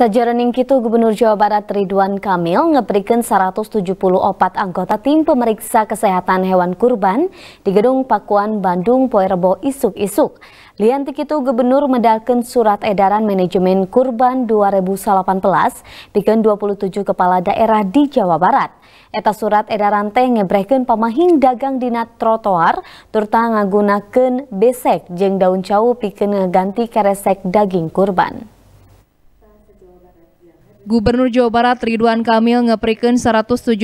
Sajarening itu Gubernur Jawa Barat Ridwan Kamil ngeberikan 170 opat anggota tim pemeriksa kesehatan hewan kurban di Gedung Pakuan Bandung Poerbo isuk-isuk. Liantik itu Gubernur medalkan surat edaran manajemen kurban 2018 bikin 27 kepala daerah di Jawa Barat. Eta surat edaran teh ngebrehkan pemahing dagang dina trotoar turta ngagunakan besek jeng daun cawu piken ngeganti keresek daging kurban. Gubernur Jawa Barat Ridwan Kamil ngeprikan 174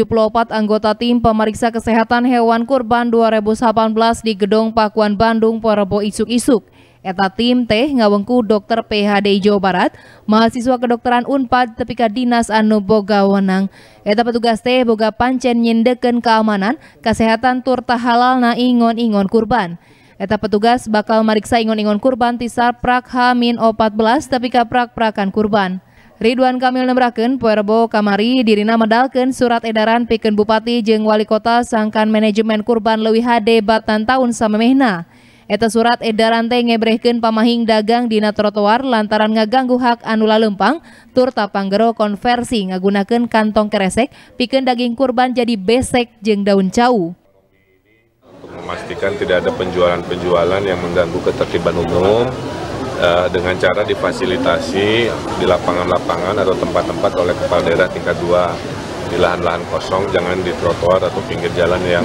anggota tim pemeriksa kesehatan hewan kurban 2018 di Gedung Pakuan Bandung Porebo Isuk-Isuk. Eta tim teh ngawengku dokter PHD Jawa Barat, mahasiswa kedokteran UNPAD tepika dinas anu boga wenang. Eta petugas teh boga pancen nyendeken keamanan, kesehatan turta halal na ingon-ingon kurban. Eta petugas bakal meriksa ingon-ingon kurban tisar prak hamin 14 tepika prak-prakan kurban. Ridwan Kamil nembraken Puerbo kamari dirina medalken surat edaran piken Bupati jeng wali kota sangkan manajemen kurban Lewi HD Batan tahun samemehna. Eta surat edaran teh ngebrehkeun pamahing dagang dina trotoar lantaran ngeganggu hak anula lempang tur tapanggero konversi ngagunakeun kantong keresek piken daging kurban jadi besek jeng daun cau. Untuk memastikan tidak ada penjualan-penjualan yang mengganggu ketertiban umum, uh, dengan cara difasilitasi di lapangan-lapangan atau tempat-tempat oleh kepala daerah tingkat dua di lahan-lahan kosong, jangan di trotoar atau pinggir jalan yang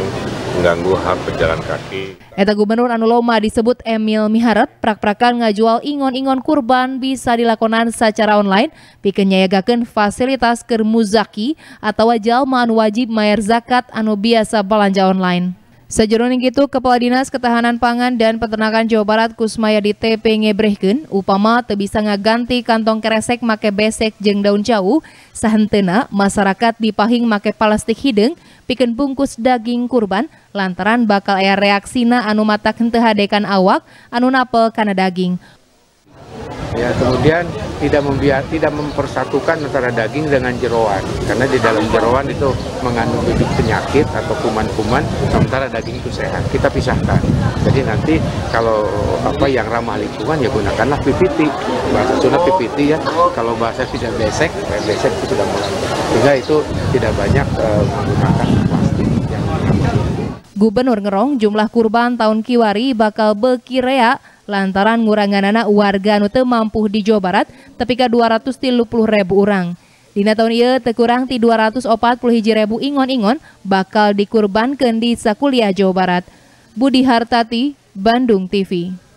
mengganggu hak pejalan kaki. Eta Gubernur Anuloma disebut Emil Miharet, prak-prakan ngajual ingon-ingon kurban bisa dilakonan secara online, Bikinnya nyayagakeun fasilitas kermuzaki atau jalmaan wajib mayar zakat anu biasa belanja online. Sajeroning itu, Kepala Dinas Ketahanan Pangan dan Peternakan Jawa Barat Kusmayadi TP ngebrehkeun upama teu bisa ngaganti kantong keresek make besek jeng daun jauh, sahentena masyarakat dipahing make plastik hidung piken bungkus daging kurban lantaran bakal air reaksina anu matak henteu awak anu napel karena daging ya kemudian tidak membiar tidak mempersatukan antara daging dengan jeroan karena di dalam jeroan itu mengandung bibit penyakit atau kuman-kuman sementara daging itu sehat kita pisahkan jadi nanti kalau apa yang ramah lingkungan ya gunakanlah PPT bahasa Sunda PPT ya kalau bahasa tidak besek ya besek itu sudah mulai sehingga itu tidak banyak uh, menggunakan plastik yang Gubernur Ngerong jumlah kurban tahun kiwari bakal bekirea lantaran nguranganana warga nute mampu di Jawa Barat tepika 230 ribu orang. Dina tahun iya tekurang ti 240 hiji ribu ingon-ingon bakal dikurbankan di Sakuliah Jawa Barat. Budi Hartati, Bandung TV.